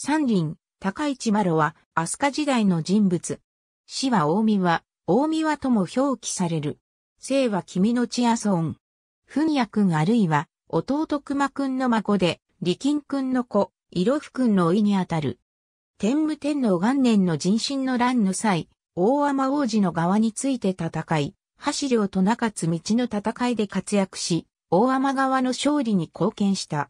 三輪、高市麻呂は、飛鳥時代の人物。死は大見は、大見はとも表記される。生は君の千夜ふ文也くんあるいは、弟熊くんの孫で、利金くんの子、色福くんの甥にあたる。天武天皇元年の人心の乱の際、大天王子の側について戦い、橋領と中津道の戦いで活躍し、大天側の勝利に貢献した。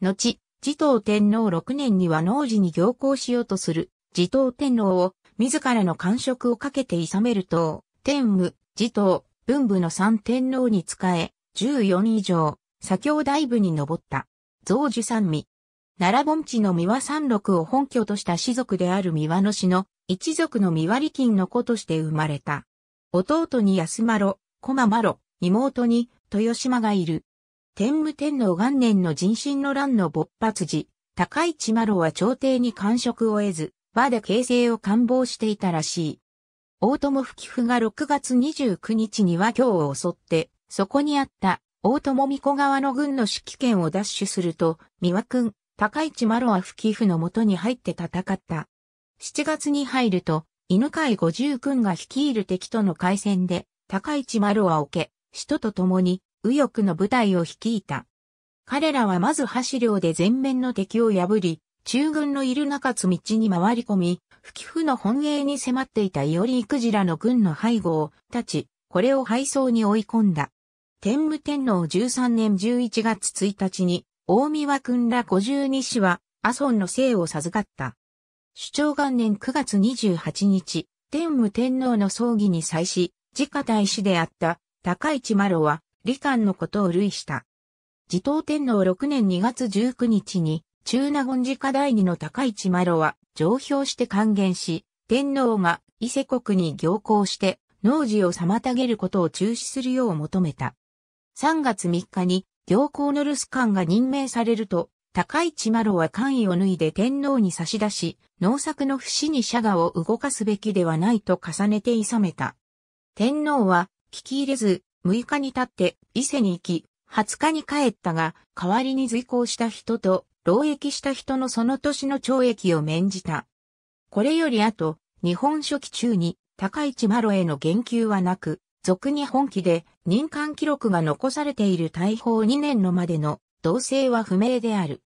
後、持統天皇6年には農事に行幸しようとする、持統天皇を、自らの官職をかけてさめると、天武、持統、文武の三天皇に仕え、14以上、左京大部に上った。増樹三味。奈良盆地の三輪山麓を本拠とした氏族である三輪の氏の、一族の三輪利金の子として生まれた。弟に安呂、駒呂、妹に豊島がいる。天武天皇元年の人心の乱の勃発時、高市麻呂は朝廷に官職を得ず、和で形勢を官房していたらしい。大友不寄付が6月29日に和京を襲って、そこにあった大友御子側の軍の指揮権を奪取すると、三輪君、高市麻呂は不寄付のもとに入って戦った。7月に入ると、犬飼五十軍が率いる敵との海戦で、高市麻呂はけ、首都と共に右翼の部隊を率いた。彼らはまず橋領で前面の敵を破り、中軍のいる中津道に回り込み、不寄付の本営に迫っていた伊織育次らの軍の背後を立ち、これを敗走に追い込んだ。天武天皇13年11月1日に、大宮君ら52氏は、阿孫の姓を授かった。主張元年9月28日、天武天皇の葬儀に際し、自家大使であった高市麻呂は、李官のことを類した。自統天皇6年2月19日に、中納言寺下第二の高市麻呂は上表して還元し、天皇が伊勢国に行行して農事を妨げることを中止するよう求めた。3月3日に行行の留守官が任命されると、高市麻呂は官位を脱いで天皇に差し出し、農作の不死に社賀を動かすべきではないと重ねて諌めた。天皇は聞き入れず、6日に立って伊勢に行き、20日に帰ったが、代わりに随行した人と、労役した人のその年の懲役を免じた。これより後、日本書紀中に、高市マロへの言及はなく、俗に本気で、任官記録が残されている大砲2年のまでの、同性は不明である。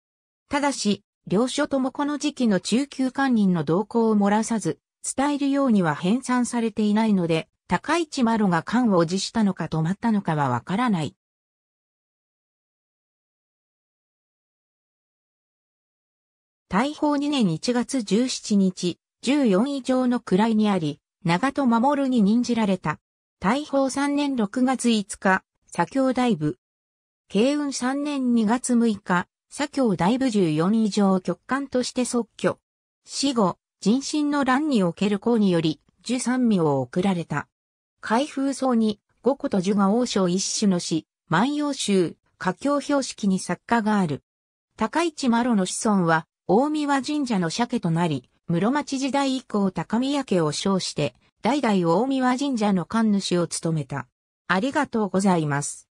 ただし、両書ともこの時期の中級官人の動向を漏らさず、伝えるようには編纂されていないので、高市マロが官を辞したのか止まったのかはわからない。大宝2年1月17日、14以上の位にあり、長戸守に任じられた。大宝3年6月5日、左京大部。慶雲3年2月6日、左京大部14以上極官として即挙。死後、人身の乱における功により、十三名を送られた。開封層に、五個と樹が王将一種の詩、万葉集、歌教標識に作家がある。高市麻呂の子孫は、大宮神社の鮭となり、室町時代以降高宮家を称して、代々大宮神社の神主を務めた。ありがとうございます。